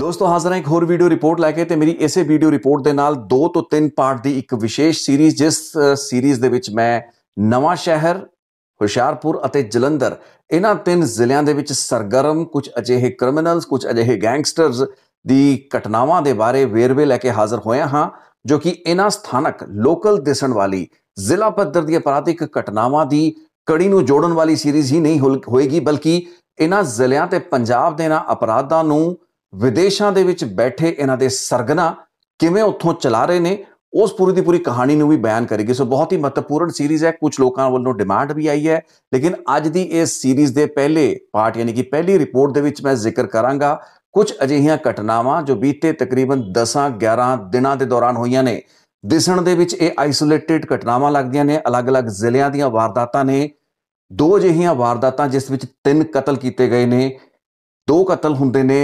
ਦੋਸਤੋ ਹਾਜ਼ਰ ਹਾਂ ਇੱਕ ਹੋਰ ਵੀਡੀਓ ਰਿਪੋਰਟ ਲੈ ਕੇ ਤੇ ਮੇਰੀ ਇਸੇ ਵੀਡੀਓ ਰਿਪੋਰਟ ਦੇ ਨਾਲ ਦੋ ਤੋਂ ਤਿੰਨ ਪਾਰਟ ਦੀ ਇੱਕ ਵਿਸ਼ੇਸ਼ ਸੀਰੀਜ਼ ਜਿਸ ਸੀਰੀਜ਼ ਦੇ ਵਿੱਚ ਮੈਂ ਨਵਾਂ ਸ਼ਹਿਰ ਹੁਸ਼ਿਆਰਪੁਰ ਅਤੇ ਜਲੰਧਰ ਇਹਨਾਂ ਤਿੰਨ ਜ਼ਿਲ੍ਹਿਆਂ ਦੇ ਵਿੱਚ ਸਰਗਰਮ ਕੁਝ ਅਜਿਹੇ ਕ੍ਰਿਮੀਨਲਸ ਕੁਝ ਅਜਿਹੇ ਗੈਂਗਸਟਰਸ ਦੀ ਘਟਨਾਵਾਂ ਦੇ ਬਾਰੇ ਵੇਰਵੇ ਲੈ ਕੇ ਹਾਜ਼ਰ ਹੋਇਆ ਹਾਂ ਜੋ ਕਿ ਇਹਨਾਂ ਸਥਾਨਕ ਲੋਕਲ ਦਿਸਣ ਵਾਲੀ ਜ਼ਿਲ੍ਹਾ ਪੱਧਰ ਦੀ ਅਪਰਾਧਿਕ ਘਟਨਾਵਾਂ ਦੀ ਕੜੀ ਨੂੰ ਜੋੜਨ ਵਾਲੀ ਸੀਰੀਜ਼ ਹੀ ਨਹੀਂ ਹੋਏਗੀ ਬਲਕਿ ਇਹਨਾਂ ਜ਼ਿਲ੍ਹਿਆਂ ਤੇ ਪੰਜਾਬ ਦੇ ਨਾਲ ਅਪਰਾਧਾਂ ਨੂੰ ਵਿਦੇਸ਼ਾਂ ਦੇ ਵਿੱਚ ਬੈਠੇ ਇਹਨਾਂ ਦੇ ਸਰਗਨਾ ਕਿਵੇਂ ਉੱਥੋਂ ਚਲਾ ਰਹੇ ਨੇ ਉਸ ਪੂਰੀ ਦੀ ਪੂਰੀ ਕਹਾਣੀ ਨੂੰ ਵੀ ਬਿਆਨ ਕਰੇਗੀ ਸੋ ਬਹੁਤ ਹੀ ਮਹੱਤਵਪੂਰਨ ਸੀਰੀਜ਼ ਹੈ ਕੁਝ ਲੋਕਾਂ ਵੱਲੋਂ ਡਿਮਾਂਡ ਵੀ ਆਈ ਹੈ ਲੇਕਿਨ ਅੱਜ ਦੀ ਇਸ ਸੀਰੀਜ਼ ਦੇ ਪਹਿਲੇ ਪਾਰਟ ਯਾਨੀ ਕਿ ਪਹਿਲੀ ਰਿਪੋਰਟ ਦੇ ਵਿੱਚ ਮੈਂ ਜ਼ਿਕਰ ਕਰਾਂਗਾ ਕੁਝ ਅਜਿਹੀਆਂ ਘਟਨਾਵਾਂ ਜੋ ਬੀਤੇ ਤਕਰੀਬਨ 10-11 ਦਿਨਾਂ ਦੇ ਦੌਰਾਨ ਹੋਈਆਂ ਨੇ ਦਿਸਣ ਦੇ ਵਿੱਚ ਇਹ ਆਈਸੋਲੇਟਿਡ ਘਟਨਾਵਾਂ ਲੱਗਦੀਆਂ ਨੇ ਅਲੱਗ-ਅਲੱਗ ਜ਼ਿਲ੍ਹਿਆਂ ਦੀਆਂ ਵਾਰਦਾਤਾਂ ਨੇ ਦੋ ਅਜਿਹੀਆਂ ਵਾਰਦਾਤਾਂ ਜਿਸ ਵਿੱਚ ਤਿੰਨ ਕਤਲ ਕੀਤੇ ਗਏ ਨੇ ਦੋ ਕਤਲ ਹੁੰਦੇ ਨੇ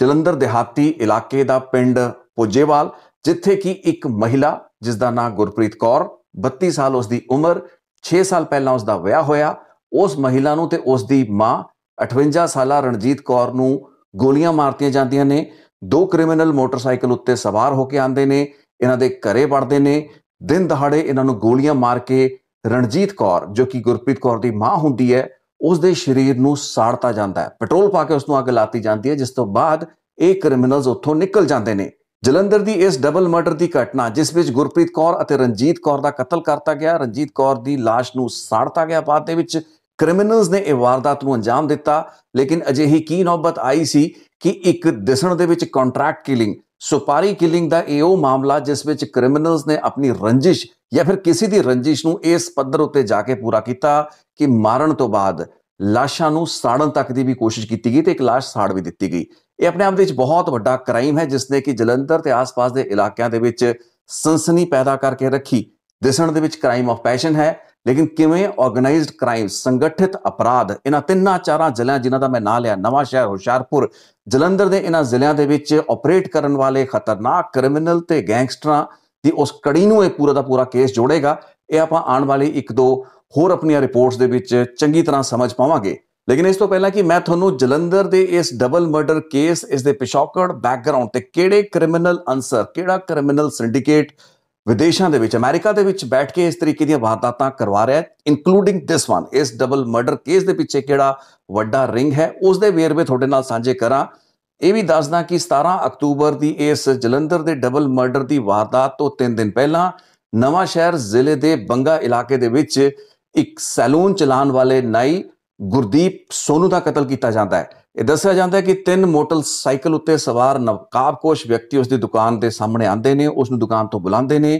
ਜਲੰਧਰ ਦਿਹਾਤੀ ਇਲਾਕੇ ਦਾ ਪਿੰਡ ਪੋਜੇਵਾਲ ਜਿੱਥੇ ਕਿ ਇੱਕ ਮਹਿਲਾ ਜਿਸ ਦਾ ਨਾਮ ਗੁਰਪ੍ਰੀਤ ਕੌਰ 32 ਸਾਲ ਉਸ ਦੀ ਉਮਰ 6 ਸਾਲ ਪਹਿਲਾਂ ਉਸ ਦਾ ਵਿਆਹ ਹੋਇਆ ਉਸ ਮਹਿਲਾ ਨੂੰ ਤੇ ਉਸ ਦੀ ਮਾਂ 58 ਸਾਲਾ ਰਣਜੀਤ ਕੌਰ ਨੂੰ ਗੋਲੀਆਂ ਮਾਰਤੀਆਂ ਜਾਂਦੀਆਂ ਨੇ ਦੋ ਕ੍ਰਿਮੀਨਲ ਮੋਟਰਸਾਈਕਲ ਉੱਤੇ ਸਵਾਰ ਹੋ ਕੇ ਆਉਂਦੇ ਨੇ ਇਹਨਾਂ ਦੇ ਘਰੇ ਵੜਦੇ ਨੇ ਦਿਨ ਦਹਾੜੇ ਇਹਨਾਂ ਨੂੰ ਗੋਲੀਆਂ ਮਾਰ ਕੇ ਰਣਜੀਤ ਕੌਰ ਜੋ ਕਿ ਗੁਰਪ੍ਰੀਤ ਕੌਰ ਦੀ ਮਾਂ ਹੁੰਦੀ ਹੈ ਉਸ ਦੇ ਸਰੀਰ ਨੂੰ ਸਾੜਤਾ ਜਾਂਦਾ ਹੈ ਪੈਟਰੋਲ ਪਾ ਕੇ ਉਸ ਨੂੰ ਅੱਗ ਲਾਤੀ ਜਾਂਦੀ ਹੈ ਜਿਸ ਤੋਂ ਬਾਅਦ ਇਹ ਕ੍ਰਿਮੀਨਲਸ ਉੱਥੋਂ ਨਿਕਲ ਜਾਂਦੇ ਨੇ ਜਲੰਧਰ ਦੀ ਇਸ ਡਬਲ ਮਰਡਰ ਦੀ ਘਟਨਾ ਜਿਸ ਵਿੱਚ ਗੁਰਪ੍ਰੀਤ ਕੌਰ ਅਤੇ ਰਣਜੀਤ ਕੌਰ ਦਾ ਕਤਲ ਕਰਤਾ ਗਿਆ ਰਣਜੀਤ ਕੌਰ ਦੀ লাশ ਨੂੰ ਸਾੜਤਾ ਗਿਆ ਬਾਅਦ ਦੇ ਵਿੱਚ ਕ੍ਰਿਮੀਨਲਸ ਨੇ ਇਹ ਵਾਰਦਾਤ ਨੂੰ ਅੰਜਾਮ ਦਿੱਤਾ ਲੇਕਿਨ ਅਜਿਹੀ ਕੀ ਨੌਬਤ ਆਈ ਸੀ ਕਿ ਇੱਕ ਦਿਸਣ ਦੇ ਵਿੱਚ ਕੰਟਰੈਕਟ ਕਿਲਿੰਗ ਸੁਪਾਰੀ ਕਿਲਿੰਗ ਦਾ ਇਹ ਉਹ ਮਾਮਲਾ ਜਿਸ ਵਿੱਚ ਕ੍ਰਿਮੀਨਲਸ ਨੇ ਆਪਣੀ ਰੰਜਿਸ਼ ਜਾਂ ਫਿਰ ਕਿਸੇ ਦੀ ਰੰਜਿਸ਼ ਨੂੰ ਇਸ ਪੱਧਰ ਉੱਤੇ ਜਾ ਕੇ ਪੂਰਾ ਕੀਤਾ ਕਿ ਮਾਰਨ ਤੋਂ ਬਾਅਦ ਲਾਸ਼ਾਂ ਨੂੰ ਸਾੜਨ ਤੱਕ ਦੀ ਵੀ ਕੋਸ਼ਿਸ਼ ਕੀਤੀ ਗਈ ਤੇ ਇੱਕ ਲਾਸ਼ ਸਾੜ ਵੀ ਦਿੱਤੀ ਗਈ ਇਹ ਆਪਣੇ ਆਪ ਦੇ ਵਿੱਚ ਬਹੁਤ ਵੱਡਾ ਕ੍ਰਾਈਮ ਹੈ ਜਿਸ ਨੇ ਕਿ ਜਲੰਧਰ ਤੇ ਆਸ-ਪਾਸ ਦੇ ਇਲਾਕਿਆਂ ਦੇ ਵਿੱਚ ਸਨਸਨੀ ਪੈਦਾ ਕਰਕੇ ਰੱਖੀ ਦਿਸਣ ਦੇ ਵਿੱਚ ਕ੍ਰਾਈਮ ਆਫ ਪੈਸ਼ਨ ਹੈ ਲੇਕਿਨ ਕਿਵੇਂ ਆਰਗੇਨਾਈਜ਼ਡ ਕ੍ਰਾਈਮ ਸੰਗਠਿਤ ਅਪਰਾਧ ਇਹਨਾਂ ਤਿੰਨਾਂ ਚਾਰਾਂ ਜ਼ਿਲ੍ਹਿਆਂ ਜਿਨ੍ਹਾਂ ਦਾ ਮੈਂ ਨਾਮ ਲਿਆ ਨਵਾਂ ਸ਼ਹਿਰ ਹੁਸ਼ਿਆਰਪੁਰ ਜਲੰਧਰ ਦੇ ਇਹਨਾਂ ਜ਼ਿਲ੍ਹਿਆਂ ਦੇ ਵਿੱਚ ਆਪਰੇਟ ਕਰਨ ਵਾਲੇ ਖਤਰਨਾਕ ਕ੍ਰਿਮੀਨਲ ਤੇ ਗੈਂਗਸਟਰਾਂ ਦੀ ਉਸ ਕੜੀ ਨੂੰ ਇਹ ਪੂਰਾ ਦਾ ਪੂਰਾ ਕੇਸ ਜੋੜੇਗਾ ਇਹ ਆਪਾਂ ਆਉਣ ਵਾਲੀ ਇੱਕ ਦੋ ਹੋਰ ਆਪਣੀਆਂ ਰਿਪੋਰਟਸ ਦੇ ਵਿੱਚ ਚੰਗੀ ਤਰ੍ਹਾਂ ਸਮਝ ਪਾਵਾਂਗੇ ਲੇਕਿਨ ਇਸ ਤੋਂ ਪਹਿਲਾਂ ਕਿ ਮੈਂ ਤੁਹਾਨੂੰ ਜਲੰਧਰ ਦੇ ਇਸ ਡਬਲ ਮਰਡਰ ਕੇਸ ਇਸ ਦੇ ਪਿਸ਼ੌਕੜ ਬੈਕਗ੍ਰਾਉਂਡ ਤੇ ਕਿਹੜੇ ਕ੍ਰਿਮੀਨਲ ਅਨਸਰ ਕਿਹੜਾ ਕ੍ਰਿਮੀਨਲ ਸਿੰਡੀਕੇਟ ਵਿਦੇਸ਼ਾਂ ਦੇ ਵਿੱਚ ਅਮਰੀਕਾ ਦੇ ਵਿੱਚ ਬੈਠ ਕੇ ਇਸ ਤਰੀਕੇ ਦੀਆਂ ਵਾਰਦਾਤਾਂ ਕਰਵਾ ਰਿਹਾ ਹੈ ਇਨਕਲੂਡਿੰਗ ਥਿਸ ਵਨ ਇਸ ਡਬਲ ਮਰਡਰ ਕੇਸ ਦੇ ਪਿੱਛੇ ਕਿਹੜਾ ਵੱਡਾ ਰਿੰਗ ਹੈ ਉਸ ਦੇ ਵੇਰਵੇ ਤੁਹਾਡੇ ਨਾਲ ਸਾਂਝੇ ਕਰਾਂ ਇਹ ਵੀ ਦੱਸਦਾ ਕਿ 17 ਅਕਤੂਬਰ ਦੀ ਇਸ ਜਲੰਧਰ ਦੇ ਡਬਲ ਮਰਡਰ ਦੀ ਵਾਰਦਾਤ ਤੋਂ 3 ਦਿਨ ਪਹਿਲਾਂ ਨਵਾਂ ਸ਼ਹਿਰ ਜ਼ਿਲ੍ਹੇ ਦੇ ਬੰਗਾ ਇਲਾਕੇ ਦੇ ਵਿੱਚ ਇੱਕ ਸੈਲੂਨ ਚਲਾਉਣ ਵਾਲੇ ਨਾਈ ਗੁਰਦੀਪ ਸੋਨੂ ਦਾ ਕਤਲ ਕੀਤਾ ਜਾਂਦਾ ਹੈ ਇਹ ਦੱਸਿਆ ਜਾਂਦਾ ਹੈ ਕਿ ਤਿੰਨ ਸਾਈਕਲ ਉੱਤੇ ਸਵਾਰ ਨਕਾਬਕੋਸ਼ ਵਿਅਕਤੀ ਉਸ ਦੀ ਦੁਕਾਨ ਦੇ ਸਾਹਮਣੇ ਆਉਂਦੇ ਨੇ ਉਸ ਨੂੰ ਦੁਕਾਨ ਤੋਂ ਬੁਲਾਉਂਦੇ ਨੇ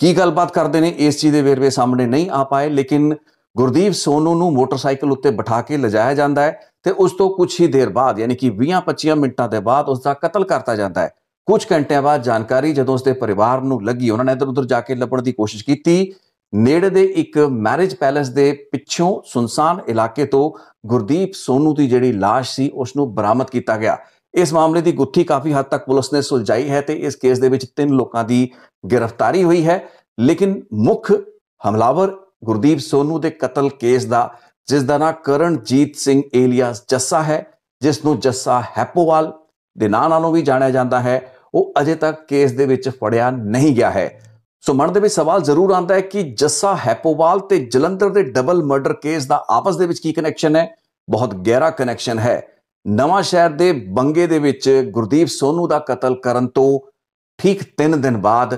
ਕੀ ਗੱਲਬਾਤ ਕਰਦੇ ਨੇ ਇਸ ਚੀਜ਼ ਦੇ ਵੇਰਵੇ ਸਾਹਮਣੇ ਨਹੀਂ ਆ ਪਾਏ ਲੇਕਿਨ ਗੁਰਦੀਪ ਸੋਨੂ ਨੂੰ ਮੋਟਰਸਾਈਕਲ ਉੱਤੇ ਬਿਠਾ ਕੇ ਲਿਜਾਇਆ ਜਾਂਦਾ ਹੈ ਤੇ ਉਸ ਤੋਂ ਕੁਝ ਹੀ ਦੇਰ ਬਾਅਦ ਯਾਨੀ ਕਿ 20-25 ਮਿੰਟਾਂ ਦੇ ਬਾਅਦ ਉਸ ਦਾ ਕਤਲ ਕਰਤਾ ਜਾਂਦਾ ਹੈ ਕੁਝ ਘੰਟਿਆਂ ਬਾਅਦ ਜਾਣਕਾਰੀ ਜਦੋਂ ਉਸ ਦੇ ਪਰਿਵਾਰ ਨੂੰ ਲੱਗੀ ਉਹਨਾਂ ਨੇ ਇਧਰ ਉਧਰ ਜਾ ਕੇ ਲੱਭਣ ਦੀ ਕੋਸ਼ਿਸ਼ ਕੀਤੀ ਨੇੜੇ ਦੇ ਇੱਕ ਮੈਰਿਜ ਪੈਲੇਸ ਦੇ ਪਿੱਛੋਂ ਸੁਨਸਾਨ ਇਲਾਕੇ ਤੋਂ ਗੁਰਦੀਪ ਸੋਨੂ ਦੀ ਜਿਹੜੀ লাশ ਸੀ ਉਸ ਨੂੰ ਬਰਾਮਦ ਕੀਤਾ ਗਿਆ ਇਸ ਮਾਮਲੇ ਦੀ ਗੁੱਥੀ ਕਾਫੀ ਹੱਦ ਤੱਕ ਪੁਲਿਸ ਨੇ ਸੁਲਝਾਈ ਹੈ ਤੇ ਇਸ ਕੇਸ ਦੇ ਵਿੱਚ ਤਿੰਨ ਲੋਕਾਂ ਦੀ ਗ੍ਰਿਫਤਾਰੀ ਹੋਈ ਹੈ ਲੇਕਿਨ ਮੁੱਖ ਹਮਲਾਵਰ ਗੁਰਦੀਪ ਸੋਨੂ ਦੇ ਕਤਲ ਕੇਸ ਦਾ ਜਿਸ ਦਾ ਨਾਂ ਕਰਨਜੀਤ ਸਿੰਘ ਏਲੀਆਸ ਜੱਸਾ ਹੈ ਜਿਸ ਨੂੰ ਜੱਸਾ ਹੈਪੋਵਾਲ ਦੇ ਨਾਂ ਨਾਲੋਂ ਵੀ ਜਾਣਿਆ ਜਾਂਦਾ ਹੈ ਉਹ ਅਜੇ ਤੱਕ ਕੇਸ ਦੇ ਵਿੱਚ ਫੜਿਆ ਨਹੀਂ ਗਿਆ ਹੈ ਸੋ ਮਨ ਦੇ ਵਿੱਚ ਸਵਾਲ ਜ਼ਰੂਰ ਆਉਂਦਾ ਹੈ ਕਿ ਜੱਸਾ ਹੈਪੋਵਾਲ ਤੇ ਜਲੰਧਰ ਦੇ ਡਬਲ ਮਰਡਰ ਕੇਸ ਦਾ ਆਪਸ ਦੇ ਵਿੱਚ ਕੀ ਕਨੈਕਸ਼ਨ ਹੈ ਬਹੁਤ ਗਹਿਰਾ ਕਨੈਕਸ਼ਨ ਹੈ ਨਵਾਂ ਸ਼ਹਿਰ ਦੇ ਬੰਗੇ ਦੇ ਵਿੱਚ ਗੁਰਦੀਪ ਸੋਨੂ ਦਾ ਕਤਲ ਕਰਨ ਤੋਂ ਠੀਕ 3 ਦਿਨ ਬਾਅਦ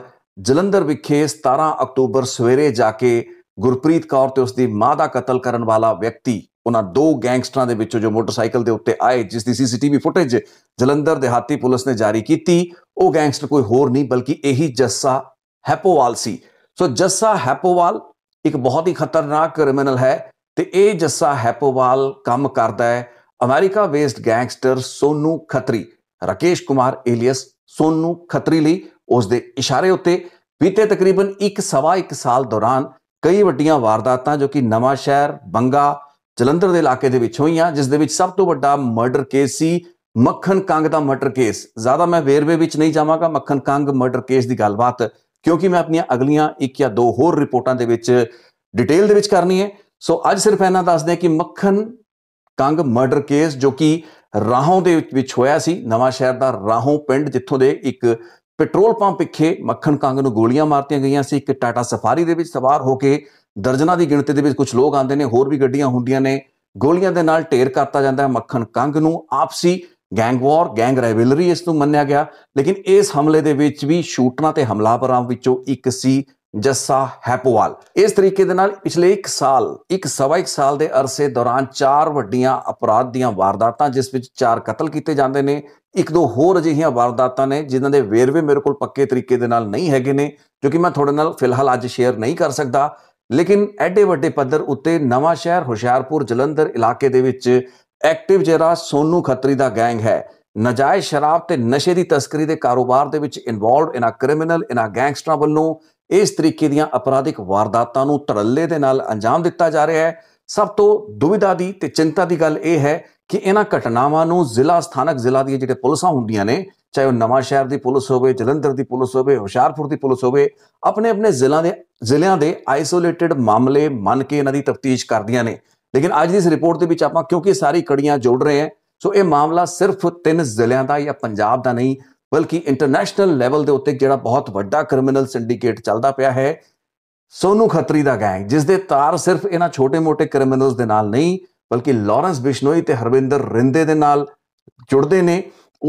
ਜਲੰਧਰ ਵਿਖੇ 17 ਅਕਤੂਬਰ ਸਵੇਰੇ ਜਾ ਕੇ ਗੁਰਪ੍ਰੀਤ ਕੌਰ ਤੇ ਉਸ ਦੀ ਮਾਂ ਦਾ ਕਤਲ ਕਰਨ ਵਾਲਾ ਵਿਅਕਤੀ ਉਹਨਾਂ ਦੋ ਗੈਂਗਸਟਰਾਂ ਦੇ ਵਿੱਚੋਂ ਜੋ ਮੋਟਰਸਾਈਕਲ ਦੇ ਉੱਤੇ ਆਏ ਜਿਸ ਦੀ ਸੀਸੀਟੀਵੀ ਫੁਟੇਜ ਜਲੰਧਰ ਹਾਤੀ ਪੁਲਿਸ ਨੇ ਜਾਰੀ ਕੀਤੀ ਉਹ ਗੈਂਗਸਟਰ ਕੋਈ ਹੋਰ ਨਹੀਂ ਬਲਕਿ ਇਹੀ ਜੱਸਾ ਹੈਪੋਵਾਲ ਸੀ ਸੋ ਜੱਸਾ ਹੈਪੋਵਾਲ ਇੱਕ ਬਹੁਤ ਹੀ ਖਤਰਨਾਕ ਕ੍ਰਿਮੀਨਲ ਹੈ ਤੇ ਇਹ ਜੱਸਾ ਹੈਪੋਵਾਲ ਕੰਮ ਕਰਦਾ ਹੈ America based gangster Sonu Khatri Rakesh Kumar alias Sonu Khatri ਲਈ ਉਸ ਦੇ ਇਸ਼ਾਰੇ ਉੱਤੇ ਬੀਤੇ ਤਕਰੀਬਨ 1 ਸਵਾ 1 ਸਾਲ ਦੌਰਾਨ ਕਈ ਵੱਡੀਆਂ ਵਾਰਦਾਤਾਂ ਜੋ ਕਿ ਨਵਾਂ ਸ਼ਹਿਰ ਬੰਗਾ ਜਲੰਧਰ ਦੇ ਇਲਾਕੇ ਦੇ ਵਿੱਚ ਹੋਈਆਂ ਜਿਸ ਦੇ ਵਿੱਚ ਸਭ ਤੋਂ ਵੱਡਾ ਮਰਡਰ ਕੇਸ ਸੀ ਮੱਖਣ ਕੰਗ ਦਾ ਮਰਡਰ ਕੇਸ ਜ਼ਿਆਦਾ ਮੈਂ ਵੇਰਵੇ ਵਿੱਚ ਨਹੀਂ ਜਾਵਾਂਗਾ ਮੱਖਣ ਕੰਗ ਮਰਡਰ ਕੇਸ ਦੀ ਗੱਲਬਾਤ ਕਿਉਂਕਿ ਮੈਂ ਆਪਣੀਆਂ ਅਗਲੀਆਂ ਇੱਕ ਜਾਂ ਦੋ ਹੋਰ ਰਿਪੋਰਟਾਂ ਦੇ ਵਿੱਚ ਡਿਟੇਲ ਦੇ ਵਿੱਚ ਕਰਨੀ ਹੈ ਸੋ ਅੱਜ ਸਿਰਫ ਇਹਨਾਂ ਦੱਸਦੇ ਕਿ ਮੱਖਣ ਕੰਗ ਮਰਡਰ ਕੇਸ ਜੋ ਕਿ ਰਾਹੋਂ ਦੇ ਵਿੱਚ ਹੋਇਆ ਸੀ ਨਵਾਂ ਸ਼ਹਿਰ ਦਾ ਰਾਹੋਂ ਪਿੰਡ ਜਿੱਥੋਂ ਦੇ ਇੱਕ ਪੈਟਰੋਲ ਪੰਪ ਵਿਖੇ ਮੱਖਣ ਕੰਗ ਨੂੰ ਗੋਲੀਆਂ ਮਾਰਤੀਆਂ ਗਈਆਂ ਸੀ ਇੱਕ ਟਾਟਾ ਸਫਾਰੀ ਦੇ ਵਿੱਚ ਸਵਾਰ ਹੋ ਕੇ ਦਰਜਨਾਂ ਦੀ ਗਿਣਤੀ ਦੇ ਵਿੱਚ ਕੁਝ ਲੋਕ ਆਉਂਦੇ ਨੇ ਹੋਰ ਵੀ ਗੱਡੀਆਂ ਹੁੰਦੀਆਂ ਨੇ ਗੋਲੀਆਂ ਦੇ ਨਾਲ ਢੇਰ ਕਰਤਾ ਜਾਂਦਾ ਹੈ ਮੱਖਣ ਕੰਗ ਨੂੰ ਆਪਸੀ ਗੈਂਗ ਵਾਰ ਗੈਂਗ ਰਾਈਵਲਰੀ ਇਸ ਨੂੰ ਮੰਨਿਆ ਗਿਆ ਲੇਕਿਨ ਇਸ ਹਮਲੇ ਦੇ ਵਿੱਚ ਵੀ ਸ਼ੂਟਰਾਂ ਤੇ ਹਮਲਾਵਰਾਂ ਵਿੱਚੋਂ ਇੱਕ ਸੀ ਜੱਸਾ ਹੈਪੋਵਾਲ ਇਸ ਤਰੀਕੇ ਦੇ ਨਾਲ ਪਿਛਲੇ 1 ਸਾਲ 1 ਸਵਾ 1 ਸਾਲ ਦੇ ਅਰਸੇ ਦੌਰਾਨ ਚਾਰ ਵੱਡੀਆਂ ਅਪਰਾਧ ਦੀਆਂ ਵਾਰਦਾਤਾਂ ਜਿਸ ਵਿੱਚ ਚਾਰ ਕਤਲ ਕੀਤੇ ਜਾਂਦੇ ਨੇ ਇੱਕ ਦੋ ਹੋਰ ਅਜਿਹੀਆਂ ਵਾਰਦਾਤਾਂ ਨੇ ਜਿਨ੍ਹਾਂ ਦੇ ਵੇਰਵੇ ਮੇਰੇ ਕੋਲ ਪੱਕੇ ਤਰੀਕੇ ਦੇ ਨਾਲ ਨਹੀਂ ਹੈਗੇ ਨੇ ਕਿਉਂਕਿ ਮੈਂ ਤੁਹਾਡੇ ਨਾਲ ਫਿਲਹਾਲ ਅੱਜ ਸ਼ੇਅਰ ਨਹੀਂ ਕਰ ਸਕਦਾ ਲੇਕਿਨ ਐਡੇ ਵੱਡੇ ਪੱਧਰ ਉੱਤੇ ਨਵਾਂ ਸ਼ਹਿਰ ਹੁਸ਼ਿਆਰਪੁਰ ਜਲੰਧਰ ਇਲਾਕੇ ਦੇ ਵਿੱਚ ਐਕਟਿਵ ਜਿਹੜਾ ਸੋਨੂ ਖੱਤਰੀ ਦਾ ਗੈਂਗ ਹੈ ਨਜਾਇਜ਼ ਸ਼ਰਾਬ ਤੇ ਨਸ਼ੇ ਦੀ ਤਸਕਰੀ ਦੇ ਕਾਰੋਬਾਰ ਦੇ ਵਿੱਚ ਇਨਵੋਲਡ ਇਨ ਅ ਕ੍ਰਿਮੀਨਲ ਇਨ ਆ ਗੈਂਗਸਟਰਾਂ ਵੱਲੋਂ ਇਸ ਤਰੀਕੇ ਦੀਆਂ ਅਪਰਾਧਿਕ ਵਾਰਦਾਤਾਂ ਨੂੰ ਧੜੱਲੇ ਦੇ ਨਾਲ ਅੰਜਾਮ ਦਿੱਤਾ ਜਾ ਰਿਹਾ ਹੈ ਸਭ ਤੋਂ ਦੁਵਿਧਾ ਦੀ ਤੇ ਚਿੰਤਾ ਦੀ ਗੱਲ ਇਹ ਹੈ ਕਿ ਇਹਨਾਂ ਘਟਨਾਵਾਂ ਨੂੰ ਜ਼ਿਲ੍ਹਾ ਸਥਾਨਕ ਜ਼ਿਲ੍ਹਾ ਦੀਆਂ ਜਿਹੜੇ ਪੁਲਿਸਾਂ ਹੁੰਦੀਆਂ ਨੇ ਚਾਹੇ ਉਹ ਨਵਾਂ ਸ਼ਹਿਰ ਦੀ ਪੁਲਿਸ ਹੋਵੇ ਜਲੰਧਰ ਦੀ ਪੁਲਿਸ ਹੋਵੇ ਹੁਸ਼ਿਆਰਪੁਰ ਦੀ ਪੁਲਿਸ ਹੋਵੇ ਆਪਣੇ ਆਪਣੇ ਜ਼ਿਲ੍ਹਾ ਦੇ ਜ਼ਿਲ੍ਹਿਆਂ ਦੇ ਆਈਸੋਲੇਟਿਡ ਮਾਮਲੇ ਮੰਨ ਕੇ ਇਹਨਾਂ ਦੀ ਤਫਤੀਸ਼ ਕਰਦੀਆਂ ਨੇ ਲੇਕਿਨ ਅੱਜ ਦੀ ਇਸ ਰਿਪੋਰਟ ਦੇ ਵਿੱਚ ਆਪਾਂ ਕਿਉਂਕਿ ਸਾਰੀ ਕੜੀਆਂ ਜੋੜ ਰਹੇ ਹਾਂ ਸੋ ਇਹ ਮਾਮਲਾ ਸਿਰਫ ਤਿੰਨ ਜ਼ਿਲ੍ਹਿਆਂ ਦਾ ਜਾਂ ਪੰਜਾਬ ਦਾ ਨਹੀਂ ਬਲਕਿ ਇੰਟਰਨੈਸ਼ਨਲ ਲੈਵਲ ਦੇ ਉੱਤੇ ਜਿਹੜਾ ਬਹੁਤ ਵੱਡਾ ਕ੍ਰਿਮੀਨਲ ਸਿੰਡੀਕੇਟ ਚੱਲਦਾ ਪਿਆ ਹੈ ਸੋਨੂ ਖੱਤਰੀ ਦਾ ਗੈਂਗ ਜਿਸ ਦੇ ਤਾਰ ਸਿਰਫ ਇਹਨਾਂ ਛੋਟੇ-ਮੋਟੇ ਕ੍ਰਿਮੀਨਲਸ ਦੇ ਨਾਲ ਨਹੀਂ ਬਲਕਿ ਲਾਰੈਂਸ ਬਿਸ਼ਨੋਈ ਤੇ ਹਰਵਿੰਦਰ ਰਿੰਦੇ ਦੇ ਨਾਲ ਜੁੜਦੇ ਨੇ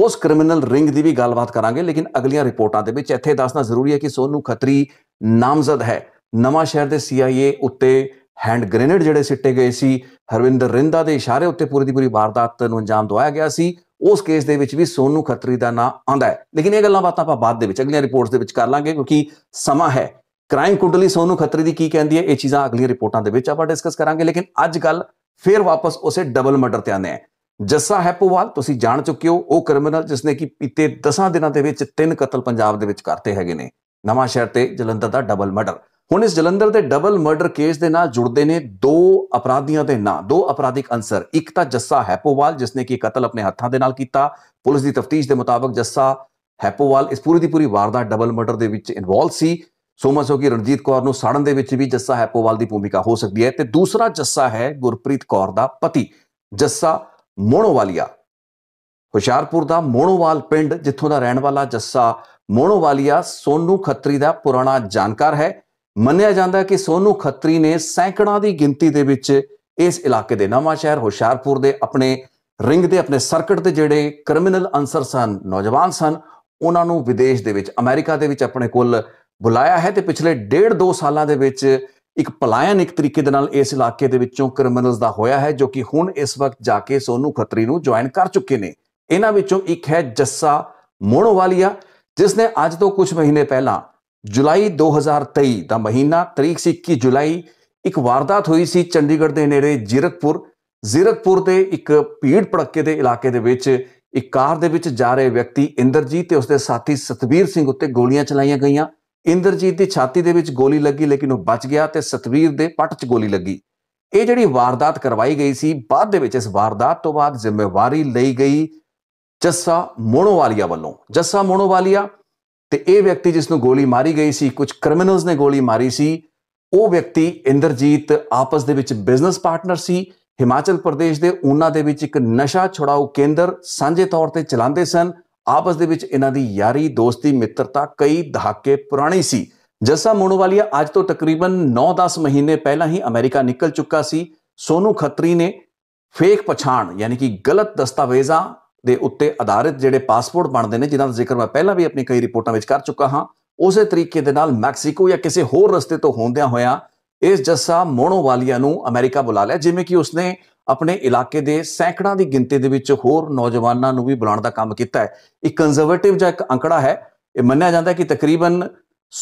ਉਸ ਕ੍ਰਿਮੀਨਲ ਰਿੰਗ ਦੀ ਵੀ ਗੱਲਬਾਤ ਕਰਾਂਗੇ ਲੇਕਿਨ ਅਗਲੀਆਂ ਰਿਪੋਰਟਾਂ ਦੇ ਵਿੱਚ ਇੱਥੇ ਦੱਸਣਾ ਜ਼ਰੂਰੀ ਹੈ ਕਿ ਸੋਨੂ ਖੱਤਰੀ ਨਾਮਜ਼ਦ ਹੈ ਨਵਾਂ ਸ਼ਹਿਰ ਦੇ ਸੀਆਈਏ ਉੱਤੇ ਹੈਂਡ ਗ੍ਰੇਨੇਡ ਜਿਹੜੇ ਸਿੱਟੇ ਗਏ ਸੀ ਹਰਵਿੰਦਰ ਰਿੰਦਾ ਦੇ ਇਸ਼ਾਰੇ ਉੱਤੇ ਪੂਰੀ ਦੀ ਪੂਰੀ ਵਾਰਦਾਤ ਨੂੰ ਅੰਜਾਮ ਦਵਾਇਆ ਗਿਆ ਸੀ ਉਸ ਕੇਸ ਦੇ ਵਿੱਚ ਵੀ ਸੋਨੂ ਖੱਤਰੀ ਦਾ ਨਾਂ ਆਉਂਦਾ ਹੈ ਲੇਕਿਨ ਇਹ ਗੱਲਾਂ ਬਾਤਾਂ ਆਪਾਂ ਬਾਅਦ ਦੇ ਵਿੱਚ ਅਗਲੀਆਂ ਰਿਪੋਰਟਸ ਦੇ ਵਿੱਚ ਕਰ ਲਾਂਗੇ ਕਿਉਂਕਿ ਸਮਾਂ ਹੈ ਕ੍ਰਾਈਮ ਕੁੰਡਲੀ ਸੋਨੂ ਖੱਤਰੀ ਦੀ ਕੀ ਕਹਿੰਦੀ ਹੈ ਇਹ ਚੀਜ਼ਾਂ ਅਗਲੀਆਂ ਰਿਪੋਰਟਾਂ ਦੇ ਵਿੱਚ ਆਪਾਂ ਡਿਸਕਸ ਕਰਾਂਗੇ ਲੇਕਿਨ ਅੱਜ ਗੱਲ ਫੇਰ ਵਾਪਸ ਉਸੇ ਡਬਲ ਮਰਡਰ ਤੇ ਆਉਂਦੇ ਆ ਜੱਸਾ ਹੈਪੋਵਾਲ ਤੁਸੀਂ ਜਾਣ ਚੁੱਕੇ ਹੋ ਉਹ ਕ੍ਰਿਮੀਨਲ ਜਿਸਨੇ ਕਿ ਪੀਤੇ 10 ਦਿਨਾਂ ਦੇ ਵਿੱਚ ਤਿੰਨ ਕਤਲ ਪੰਜਾਬ ਦੇ ਵਿੱਚ ਕਰਤੇ ਹੈਗੇ ਨੇ ਨਵਾਂ ਸ਼ਹਿਰ ਤੇ ਜਲੰਧਰ ਦਾ ਡਬਲ ਮਰਡਰ ਹੁਣ ਇਸ ਜਲੰਧਰ ਦੇ ਡਬਲ ਮਰਡਰ ਕੇਸ ਦੇ ਨਾਲ ਜੁੜਦੇ ਨੇ ਦੋ ਅਪਰਾਧੀਆਂ ਦੇ ਨਾਂ ਦੋ ਅਪਰਾਧਿਕ ਅੰਸਰ ਇੱਕ ਤਾਂ ਜੱਸਾ ਹੈਪੋਵਾਲ ਜਿਸ ਨੇ ਕੀ ਕਤਲ ਆਪਣੇ ਹੱਥਾਂ ਦੇ ਨਾਲ ਕੀਤਾ ਪੁਲਿਸ ਦੀ ਤਫਤੀਸ਼ ਦੇ ਮੁਤਾਬਕ ਜੱਸਾ ਹੈਪੋਵਾਲ ਇਸ ਪੂਰੀ ਦੀ ਪੂਰੀ ਵਾਰਦਾਤ ਡਬਲ ਮਰਡਰ ਦੇ ਵਿੱਚ ਇਨਵੋਲਵ ਸੀ ਸੋਮਸੋ ਕੀ ਰਣਜੀਤ ਕੌਰ ਨੂੰ ਸਾੜਨ ਦੇ ਵਿੱਚ ਵੀ ਜੱਸਾ ਹੈਪੋਵਾਲ ਦੀ ਭੂਮਿਕਾ ਹੋ ਸਕਦੀ ਹੈ ਤੇ ਦੂਸਰਾ ਜੱਸਾ ਹੈ ਗੁਰਪ੍ਰੀਤ ਕੌਰ ਦਾ ਪਤੀ ਜੱਸਾ ਮੋਣੋਵਾਲੀਆ ਹੁਸ਼ਿਆਰਪੁਰ ਦਾ ਮੋਣੋਵਾਲ ਪਿੰਡ ਜਿੱਥੋਂ ਦਾ ਰਹਿਣ ਵਾਲਾ ਜੱਸਾ ਮੋਣੋਵਾਲੀਆ ਸੋਨੂ ਖੱਤਰੀ ਦਾ ਪੁਰਾਣਾ ਜਾਣਕਾਰ ਹੈ ਮੰਨਿਆ ਜਾਂਦਾ ਕਿ ਸੋਨੂ ਖੱਤਰੀ ਨੇ ਸੈਂਕੜਾਂ ਦੀ ਗਿਣਤੀ ਦੇ ਵਿੱਚ ਇਸ ਇਲਾਕੇ ਦੇ ਨਵਾਂ ਸ਼ਹਿਰ ਹੁਸ਼ਿਆਰਪੁਰ ਦੇ ਆਪਣੇ ਰਿੰਗ ਦੇ ਆਪਣੇ ਸਰਕਟ ਦੇ ਜਿਹੜੇ ਕ੍ਰਿਮੀਨਲ ਅਨਸਰ ਸਨ ਨੌਜਵਾਨ ਸਨ ਉਹਨਾਂ ਨੂੰ ਵਿਦੇਸ਼ ਦੇ ਵਿੱਚ ਅਮਰੀਕਾ ਦੇ ਵਿੱਚ ਆਪਣੇ ਕੋਲ ਬੁਲਾਇਆ ਹੈ ਤੇ ਪਿਛਲੇ ਡੇਢ 2 ਸਾਲਾਂ ਦੇ ਵਿੱਚ ਇੱਕ ਪਲਾਇਨ ਇੱਕ ਤਰੀਕੇ ਦੇ ਨਾਲ ਇਸ ਇਲਾਕੇ ਦੇ ਵਿੱਚੋਂ ਕ੍ਰਿਮੀਨਲਸ ਦਾ ਹੋਇਆ ਹੈ ਜੋ ਕਿ ਹੁਣ ਇਸ ਵਕਤ ਜਾ ਕੇ ਸੋਨੂ ਖੱਤਰੀ ਨੂੰ ਜੁਆਇਨ ਕਰ ਚੁੱਕੇ ਨੇ ਇਹਨਾਂ ਵਿੱਚੋਂ ਇੱਕ ਹੈ ਜੱਸਾ ਮੋਣੋਵਾਲੀਆ ਜਿਸ ਨੇ ਅੱਜ ਤੋਂ ਕੁਝ ਮਹੀਨੇ ਪਹਿਲਾਂ ਜੁਲਾਈ 2023 ਦਾ ਮਹੀਨਾ ਤਰੀਕ ਸੀ 21 ਜੁਲਾਈ ਇੱਕ ਵਾਰਦਾਤ ਹੋਈ ਸੀ ਚੰਡੀਗੜ੍ਹ ਦੇ ਨੇੜੇ ਜ਼ੀਰਕਪੁਰ ਜ਼ੀਰਕਪੁਰ ਦੇ ਇੱਕ ਭੀੜ ਭੜੱਕੇ ਦੇ ਇਲਾਕੇ ਦੇ ਵਿੱਚ ਇੱਕ ਕਾਰ ਦੇ ਵਿੱਚ ਜਾ ਰਹੇ ਵਿਅਕਤੀ ਇੰਦਰਜੀਤ ਤੇ ਉਸਦੇ ਸਾਥੀ ਸਤਵੀਰ ਸਿੰਘ ਉੱਤੇ ਗੋਲੀਆਂ ਚਲਾਈਆਂ ਗਈਆਂ ਇੰਦਰਜੀਤ ਦੀ ਛਾਤੀ ਦੇ ਵਿੱਚ ਗੋਲੀ ਲੱਗੀ ਲੇਕਿਨ ਉਹ ਬਚ ਗਿਆ ਤੇ ਸਤਵੀਰ ਦੇ ਪੱਟ 'ਚ ਗੋਲੀ ਲੱਗੀ ਇਹ ਜਿਹੜੀ ਵਾਰਦਾਤ ਕਰਵਾਈ ਗਈ ਸੀ ਬਾਅਦ ਦੇ ਵਿੱਚ ਇਸ ਵਾਰਦਾਤ ਤੋਂ ਬਾਅਦ ਜ਼ਿੰਮੇਵਾਰੀ ਲਈ ਗਈ ਜੱਸਾ ਮੋਣੋਵਾਲੀਆ ਵੱਲੋਂ ਜੱਸਾ ਮੋਣੋਵਾਲੀਆ ਤੇ ਇਹ ਵਿਅਕਤੀ ਜਿਸ ਨੂੰ ਗੋਲੀ ਮਾਰੀ ਗਈ ਸੀ ਕੁਝ ਕ੍ਰਿਮੀਨਲਸ ਨੇ ਗੋਲੀ ਮਾਰੀ ਸੀ ਉਹ ਵਿਅਕਤੀ ਇੰਦਰਜੀਤ ਆਪਸ ਦੇ ਵਿੱਚ ਬਿਜ਼ਨਸ ਪਾਰਟਨਰ ਸੀ ਹਿਮਾਚਲ ਪ੍ਰਦੇਸ਼ ਦੇ ਉਹਨਾਂ ਦੇ ਵਿੱਚ ਇੱਕ ਨਸ਼ਾ ਛੁਡਾਓ ਕੇਂਦਰ ਸਾਂਝੇ ਤੌਰ ਤੇ ਚਲਾਉਂਦੇ ਸਨ ਆਪਸ ਦੇ ਵਿੱਚ ਇਹਨਾਂ ਦੀ ਯਾਰੀ ਦੋਸਤੀ ਮਿੱਤਰਤਾ ਕਈ ਦਹਾਕੇ ਪੁਰਾਣੀ ਸੀ ਜੱਸਾ ਮੋਣੋਵਾਲੀਆ ਅੱਜ ਤੋਂ ਤਕਰੀਬਨ 9-10 ਮਹੀਨੇ ਪਹਿਲਾਂ ਹੀ ਅਮਰੀਕਾ ਨਿਕਲ ਚੁੱਕਾ ਸੀ ਸੋਨੂ ਖੱਤਰੀ ਨੇ ਫੇਕ ਪਛਾਣ ਯਾਨੀ ਕਿ ਗਲਤ ਦਸਤਾਵੇਜ਼ਾਂ ਦੇ ਉੱਤੇ ਆਧਾਰਿਤ ਜਿਹੜੇ ਪਾਸਪੋਰਟ ਬਣਦੇ ਨੇ ਜਿਨ੍ਹਾਂ ਦਾ ਜ਼ਿਕਰ ਮੈਂ ਪਹਿਲਾਂ ਵੀ ਆਪਣੀ ਕਈ ਰਿਪੋਰਟਾਂ ਵਿੱਚ ਕਰ ਚੁੱਕਾ ਹਾਂ ਉਸੇ ਤਰੀਕੇ ਦੇ ਨਾਲ ਮੈਕਸੀਕੋ ਜਾਂ ਕਿਸੇ ਹੋਰ ਰਸਤੇ ਤੋਂ ਹੁੰਦਿਆਂ ਹੋਇਆਂ ਇਸ ਜੱਸਾ ਮੋਨੋਵਾਲੀਆ ਨੂੰ ਅਮਰੀਕਾ ਬੁਲਾ ਲਿਆ ਜਿਵੇਂ ਕਿ ਉਸਨੇ ਆਪਣੇ ਇਲਾਕੇ ਦੇ ਸੈਂਕੜਾਂ ਦੀ ਗਿਣਤੀ ਦੇ ਵਿੱਚ ਹੋਰ ਨੌਜਵਾਨਾਂ ਨੂੰ ਵੀ ਬੁਲਾਉਣ ਦਾ ਕੰਮ ਕੀਤਾ ਹੈ ਇੱਕ ਕੰਜ਼ਰਵੇਟਿਵ ਜਿਹਾ ਇੱਕ ਅੰਕੜਾ ਹੈ ਇਹ ਮੰਨਿਆ ਜਾਂਦਾ ਹੈ ਕਿ ਤਕਰੀਬਨ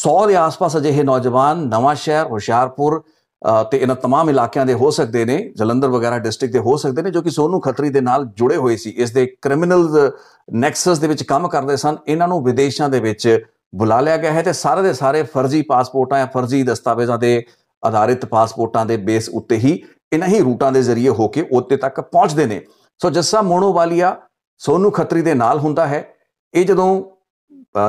100 ਦੇ ਆਸ-ਪਾਸ ਅਜਿਹੇ ਨੌਜਵਾਨ ਨਵਾਂ ਸ਼ਹਿਰ ਹੁਸ਼ਿਆਰਪੁਰ ਤੇ ਇਹਨਾਂ तमाम ਇਲਾਕਿਆਂ ਦੇ ਹੋ ਸਕਦੇ ਨੇ ਜਲੰਧਰ ਵਗੈਰਾ ਡਿਸਟ੍ਰਿਕਟ ਦੇ ਹੋ ਸਕਦੇ ਨੇ ਜੋ ਕਿ ਸੋਨੂ ਖੱਤਰੀ ਦੇ ਨਾਲ ਜੁੜੇ ਹੋਏ ਸੀ ਇਸ ਦੇ ਕ੍ਰਿਮੀਨਲ ਨੈਕਸਸ ਦੇ ਵਿੱਚ ਕੰਮ ਕਰਦੇ ਸਨ ਇਹਨਾਂ ਨੂੰ ਵਿਦੇਸ਼ਾਂ ਦੇ ਵਿੱਚ ਬੁਲਾ ਲਿਆ ਗਿਆ ਹੈ ਤੇ ਸਾਰੇ ਦੇ ਸਾਰੇ ਫਰਜ਼ੀ ਪਾਸਪੋਰਟਾਂ ਜਾਂ ਫਰਜ਼ੀ ਦਸਤਾਵੇਜ਼ਾਂ ਦੇ ਆਧਾਰਿਤ ਪਾਸਪੋਰਟਾਂ ਦੇ ਬੇਸ ਉੱਤੇ ਹੀ ਇਹਨਾਂ ਹੀ ਰੂਟਾਂ ਦੇ ਜ਼ਰੀਏ ਹੋ ਕੇ ਉੱਤੇ ਤੱਕ ਪਹੁੰਚਦੇ ਨੇ ਸੋ ਜੱਸਾ ਮੋਣੋਵਾਲੀਆ ਸੋਨੂ ਖੱਤਰੀ ਦੇ ਨਾਲ ਹੁੰਦਾ ਹੈ ਇਹ ਜਦੋਂ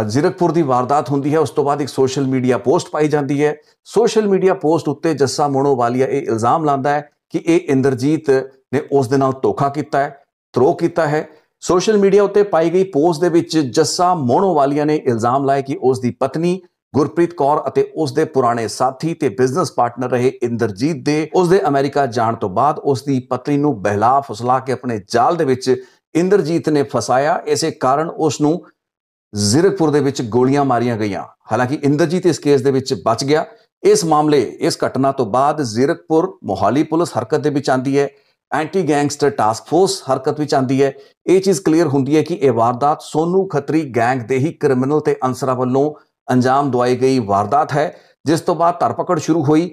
ਜ਼ਿਰਕਪੁਰ ਦੀ ਵਾਰਦਾਤ ਹੁੰਦੀ ਹੈ ਉਸ ਤੋਂ ਬਾਅਦ ਇੱਕ ਸੋਸ਼ਲ ਮੀਡੀਆ ਪੋਸਟ ਪਾਈ ਜਾਂਦੀ ਹੈ ਸੋਸ਼ਲ ਮੀਡੀਆ ਪੋਸਟ ਉੱਤੇ ਜੱਸਾ ਵਾਲੀਆ ਇਹ ਇਲਜ਼ਾਮ ਲਾਉਂਦਾ ਹੈ ਕਿ ਇਹ ਇੰਦਰਜੀਤ ਨੇ ਉਸ ਦੇ ਨਾਲ ਧੋਖਾ ਕੀਤਾ ਹੈ ਥਰੋ ਕੀਤਾ ਹੈ ਸੋਸ਼ਲ ਮੀਡੀਆ ਉੱਤੇ ਪਾਈ ਗਈ ਪੋਸਟ ਦੇ ਵਿੱਚ ਜੱਸਾ ਵਾਲੀਆ ਨੇ ਇਲਜ਼ਾਮ ਲਾਇਆ ਕਿ ਉਸ ਦੀ ਪਤਨੀ ਗੁਰਪ੍ਰੀਤ ਕੌਰ ਅਤੇ ਉਸ ਦੇ ਪੁਰਾਣੇ ਸਾਥੀ ਤੇ ਬਿਜ਼ਨਸ ਪਾਰਟਨਰ ਰਹੇ ਇੰਦਰਜੀਤ ਦੇ ਉਸ ਦੇ ਅਮਰੀਕਾ ਜਾਣ ਤੋਂ ਬਾਅਦ ਉਸ ਦੀ ਪਤਨੀ ਨੂੰ ਬਹਿਲਾ ਫਸਲਾ ਕੇ ਆਪਣੇ ਜਾਲ ਦੇ ਵਿੱਚ ਇੰਦਰਜੀਤ ਨੇ ਫਸਾਇਆ ਇਸੇ ਕਾਰਨ ਉਸ ਨੂੰ ਜ਼ਿਰਕਪੁਰ ਦੇ ਵਿੱਚ ਗੋਲੀਆਂ ਮਾਰੀਆਂ ਗਈਆਂ ਹਾਲਾਂਕਿ ਇੰਦਰਜੀਤ ਇਸ ਕੇਸ ਦੇ ਵਿੱਚ ਬਚ ਗਿਆ ਇਸ ਮਾਮਲੇ ਇਸ ਘਟਨਾ ਤੋਂ ਬਾਅਦ ਜ਼ਿਰਕਪੁਰ ਮੋਹਾਲੀ ਪੁਲਿਸ ਹਰਕਤ ਦੇ ਵਿੱਚ ਆਂਦੀ ਹੈ ਐਂਟੀ ਗੈਂਗਸਟਰ ਟਾਸਕ ਫੋਰਸ ਹਰਕਤ ਵਿੱਚ ਆਂਦੀ ਹੈ ਇਹ ਚੀਜ਼ ਕਲੀਅਰ ਹੁੰਦੀ ਹੈ ਕਿ ਇਹ ਵਾਰਦਾਤ ਸੋਨੂ ਖੱਤਰੀ ਗੈਂਗ ਦੇ ਹੀ ਕ੍ਰਿਮੀਨਲ ਤੇ ਅੰਸਰਾਂ ਵੱਲੋਂ ਅੰਜਾਮ ਦਵਾਈ ਗਈ ਵਾਰਦਾਤ ਹੈ ਜਿਸ ਤੋਂ ਬਾਅਦ ਧਰਪਕੜ ਸ਼ੁਰੂ ਹੋਈ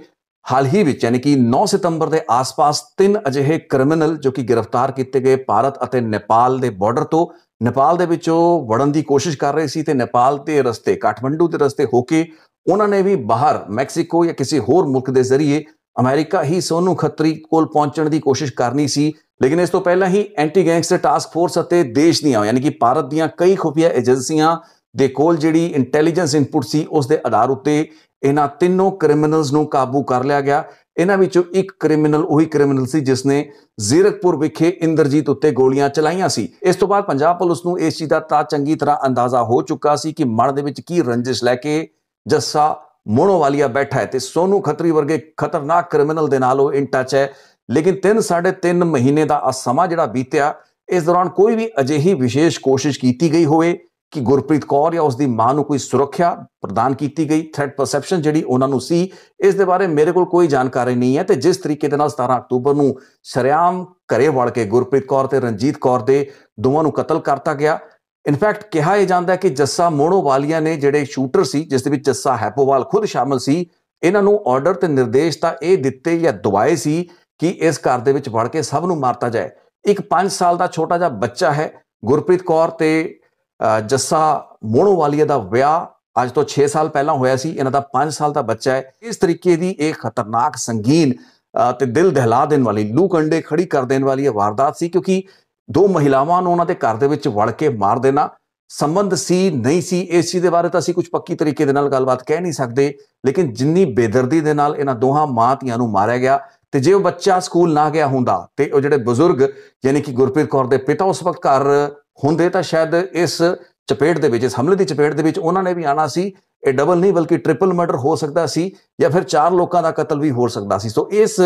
ਹਾਲ ਹੀ ਵਿੱਚ ਯਾਨੀ ਕਿ 9 ਸਤੰਬਰ ਦੇ ਆਸ-ਪਾਸ ਤਿੰਨ ਅਜਿਹੇ ਕ੍ਰਿਮੀਨਲ ਜੋ ਕਿ ਗ੍ਰਿਫਤਾਰ ਕੀਤੇ ਗਏ ਭਾਰਤ ਅਤੇ ਨੇਪਾਲ ਦੇ ਬਾਰਡਰ ਤੋਂ ਨੇਪਾਲ ਦੇ ਵਿੱਚ ਉਹ ਵੜਨ ਦੀ ਕੋਸ਼ਿਸ਼ ਕਰ ਰਹੇ ਸੀ ਤੇ ਨੇਪਾਲ ਤੇ ਰਸਤੇ ਕਾਠਮੰਡੂ ਦੇ ਰਸਤੇ ਹੋ ਕੇ ਉਹਨਾਂ ਨੇ ਵੀ ਬਾਹਰ ਮੈਕਸੀਕੋ ਜਾਂ ਕਿਸੇ ਹੋਰ ਮੁਲਕ ਦੇ ਜ਼ਰੀਏ ਅਮਰੀਕਾ ਹੀ ਸੋਨੂ ਖੱਤਰੀ ਕੋਲ ਪਹੁੰਚਣ ਦੀ ਕੋਸ਼ਿਸ਼ ਕਰਨੀ ਸੀ ਲੇਕਿਨ ਇਸ ਤੋਂ ਪਹਿਲਾਂ ਹੀ ਐਂਟੀ ਗੈਂਗਸਟਰ ਟਾਸਕ ਫੋਰਸ ਅਤੇ ਦੇਸ਼ ਦੀਆਂ ਯਾਨੀ ਕਿ ਭਾਰਤ ਦੀਆਂ ਕਈ ਖੁਫੀਆ ਏਜੰਸੀਆਂ ਦੇ ਕੋਲ ਜਿਹੜੀ ਇੰਟੈਲੀਜੈਂਸ ਇਨਪੁਟ ਸੀ ਉਸ ਦੇ ਆਧਾਰ ਉੱਤੇ ਇਹਨਾਂ ਤਿੰਨੋਂ ਕ੍ਰਿਮੀਨਲਸ ਨੂੰ ਕਾਬੂ ਕਰ ਲਿਆ ਗਿਆ ਇਹਨਾਂ ਵਿੱਚੋਂ ਇੱਕ ਕ੍ਰਿਮੀਨਲ ਉਹੀ ਕ੍ਰਿਮੀਨਲ ਸੀ ਜਿਸ ਨੇ ਜ਼ੀਰਕਪੁਰ ਵਿਖੇ ਇੰਦਰਜੀਤ ਉੱਤੇ ਗੋਲੀਆਂ ਚਲਾਈਆਂ ਸੀ ਇਸ ਤੋਂ ਬਾਅਦ ਪੰਜਾਬ ਪੁਲਿਸ ਨੂੰ ਇਸ ਚੀਜ਼ ਦਾ ਤਾਂ ਚੰਗੀ ਤਰ੍ਹਾਂ ਅੰਦਾਜ਼ਾ ਹੋ ਚੁੱਕਾ ਸੀ ਕਿ ਮਨ ਦੇ ਵਿੱਚ ਕੀ ਰੰਜਿਸ਼ ਲੈ ਕੇ ਜੱਸਾ ਵਾਲੀਆ ਬੈਠਾ ਹੈ ਤੇ ਸੋਨੂ ਖੱਤਰੀ ਵਰਗੇ ਖਤਰਨਾਕ ਕ੍ਰਿਮੀਨਲ ਦੇ ਨਾਲ ਉਹ ਇਨ ਟੱਚ ਹੈ ਲੇਕਿਨ 3 3.5 ਮਹੀਨੇ ਦਾ ਆ ਸਮਾਂ ਜਿਹੜਾ ਬੀਤਿਆ ਇਸ ਦੌਰਾਨ ਕੋਈ ਵੀ ਅਜਿਹੀ ਵਿਸ਼ੇਸ਼ ਕੋਸ਼ਿਸ਼ ਕੀਤੀ ਗਈ ਹੋਵੇ ਕਿ ਗੁਰਪ੍ਰੀਤ ਕੌਰ ਜਾਂ ਉਸ ਦੀ ਮਾਂ ਨੂੰ ਕੋਈ ਸੁਰੱਖਿਆ ਪ੍ਰਦਾਨ ਕੀਤੀ ਗਈ ਥ੍ਰੈਟ ਪਰਸੈਪਸ਼ਨ ਜਿਹੜੀ ਉਹਨਾਂ ਨੂੰ ਸੀ ਇਸ ਦੇ ਬਾਰੇ ਮੇਰੇ ਕੋਲ ਕੋਈ ਜਾਣਕਾਰੀ ਨਹੀਂ ਹੈ ਤੇ ਜਿਸ ਤਰੀਕੇ ਦੇ ਨਾਲ 17 ਅਕਤੂਬਰ ਨੂੰ ਸ਼ਰਿਆਮ ਘਰੇ ਵੜ ਕੇ ਗੁਰਪ੍ਰੀਤ ਕੌਰ ਤੇ ਰਣਜੀਤ ਕੌਰ ਦੇ ਦੋਵਾਂ ਨੂੰ ਕਤਲ ਕਰਤਾ ਗਿਆ ਇਨਫੈਕਟ ਕਿਹਾ ਇਹ ਜਾਂਦਾ ਹੈ ਕਿ ਜੱਸਾ ਵਾਲੀਆਂ ਨੇ ਜਿਹੜੇ ਸ਼ੂਟਰ ਸੀ ਜਿਸ ਦੇ ਵਿੱਚ ਜੱਸਾ ਹੈਪੋਵਾਲ ਖੁਦ ਸ਼ਾਮਲ ਸੀ ਇਹਨਾਂ ਨੂੰ ਆਰਡਰ ਤੇ ਨਿਰਦੇਸ਼ ਤਾਂ ਇਹ ਦਿੱਤੇ ਜਾਂ ਦਵਾਏ ਸੀ ਕਿ ਇਸ ਘਰ ਦੇ ਵਿੱਚ ਵੜ ਕੇ ਸਭ ਨੂੰ ਮਾਰਤਾ ਜਾਏ ਇੱਕ 5 ਸਾਲ ਦਾ ਛੋਟਾ ਜਿਹਾ ਬੱਚਾ ਹੈ ਗੁਰਪ੍ਰੀਤ ਕੌਰ ਤੇ ਜੱਸਾ ਮੋਣੋਵਾਲੀਆ ਦਾ ਵਿਆਹ ਅੱਜ ਤੋਂ 6 ਸਾਲ ਪਹਿਲਾਂ ਹੋਇਆ ਸੀ ਇਹਨਾਂ ਦਾ 5 ਸਾਲ ਦਾ ਬੱਚਾ ਹੈ ਇਸ ਤਰੀਕੇ ਦੀ ਇੱਕ ਖਤਰਨਾਕ ਸੰਗੀਨ ਤੇ ਦਿਲ ਦਹਿਲਾ ਦੇਣ ਵਾਲੀ ਲੂ ਕੰਡੇ ਖੜੀ ਕਰ ਦੇਣ ਵਾਲੀ ਇਹ ਵਾਰਦਾਤ ਸੀ ਕਿਉਂਕਿ ਦੋ ਮਹਿਲਾਵਾਂ ਨੂੰ ਉਹਨਾਂ ਦੇ ਘਰ ਦੇ ਵਿੱਚ ਵੜ ਕੇ ਮਾਰ ਦੇਣਾ ਸੰਬੰਧ ਸੀ ਨਹੀਂ ਸੀ ਇਸ ਚੀਜ਼ ਦੇ ਬਾਰੇ ਤਾਂ ਅਸੀਂ ਕੁਝ ਪੱਕੀ ਤਰੀਕੇ ਦੇ ਨਾਲ ਗੱਲਬਾਤ ਕਹਿ ਨਹੀਂ ਸਕਦੇ ਲੇਕਿਨ ਜਿੰਨੀ ਬੇਦਰਦੀ ਦੇ ਨਾਲ ਇਹਨਾਂ ਦੋਹਾਂ ਮਾਂ ਧੀਆਂ ਨੂੰ ਮਾਰਿਆ ਗਿਆ ਤੇ ਜੇ ਉਹ ਬੱਚਾ ਸਕੂਲ ਨਾ ਗਿਆ ਹੁੰਦਾ ਤੇ ਉਹ ਜਿਹੜੇ ਬਜ਼ੁਰਗ ਯਾਨੀ ਕਿ ਗੁਰਪ੍ਰੀਤ ਕੌਰ ਦੇ ਪਿਤਾ ਉਸ ਵਕਤ ਘਰ ਹੁੰਦੇ ਤਾਂ ਸ਼ਾਇਦ ਇਸ ਚਪੇਟ ਦੇ ਵਿੱਚ ਇਸ ਹਮਲੇ ਦੀ ਚਪੇਟ ਦੇ ਵਿੱਚ ਉਹਨਾਂ ਨੇ ਵੀ ਆਣਾ ਸੀ ਇਹ ਡਬਲ ਨਹੀਂ ਬਲਕਿ ਟ੍ਰਿਪਲ ਮਰਡਰ ਹੋ ਸਕਦਾ ਸੀ ਜਾਂ ਫਿਰ ਚਾਰ ਲੋਕਾਂ ਦਾ ਕਤਲ ਵੀ ਹੋ ਸਕਦਾ ਸੀ ਸੋ ਇਸ